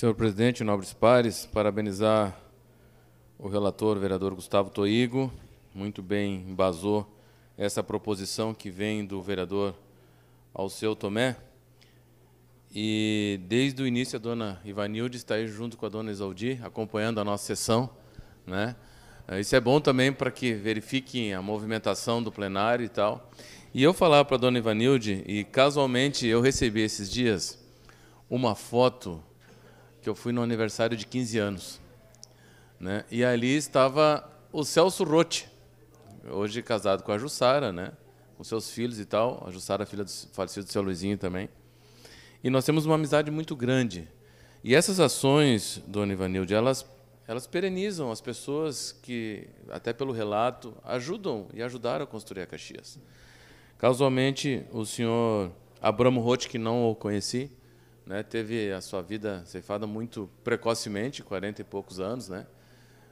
Senhor presidente, nobres pares, parabenizar o relator, o vereador Gustavo Toigo, muito bem embasou essa proposição que vem do vereador Alceu Tomé. E desde o início a dona Ivanilde está aí junto com a dona Isaldi, acompanhando a nossa sessão. Né? Eh, isso é bom também para que verifiquem a movimentação do plenário e tal. E eu falar para a dona Ivanilde, e casualmente eu recebi esses dias uma foto que eu fui no aniversário de 15 anos. Né? E ali estava o Celso Rotti, hoje casado com a Jussara, né? com seus filhos e tal. A Jussara, filha do falecido do seu Luizinho também. E nós temos uma amizade muito grande. E essas ações, Dona Ivanilde, elas, elas perenizam as pessoas que, até pelo relato, ajudam e ajudaram a construir a Caxias. Casualmente, o senhor Abramo Rotti, que não o conheci, né, teve a sua vida ceifada muito precocemente, 40 e poucos anos, né?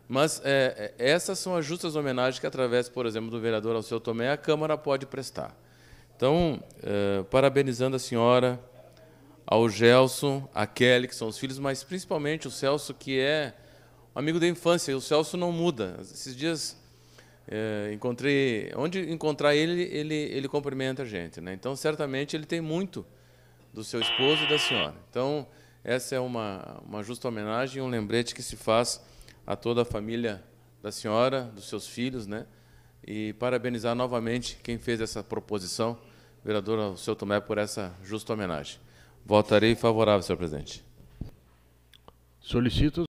Mas é, é, essas são as justas homenagens que, através, por exemplo, do vereador Alceu Tomé, a Câmara pode prestar. Então, é, parabenizando a senhora, ao Gelson, a Kelly, que são os filhos, mas principalmente o Celso, que é amigo da infância, e o Celso não muda. Esses dias é, encontrei. Onde encontrar ele, ele, ele cumprimenta a gente. Né? Então, certamente, ele tem muito do seu esposo e da senhora. Então, essa é uma, uma justa homenagem, um lembrete que se faz a toda a família da senhora, dos seus filhos, né? E parabenizar novamente quem fez essa proposição, vereador Alceu Tomé, por essa justa homenagem. Votarei favorável, senhor presidente. Solicito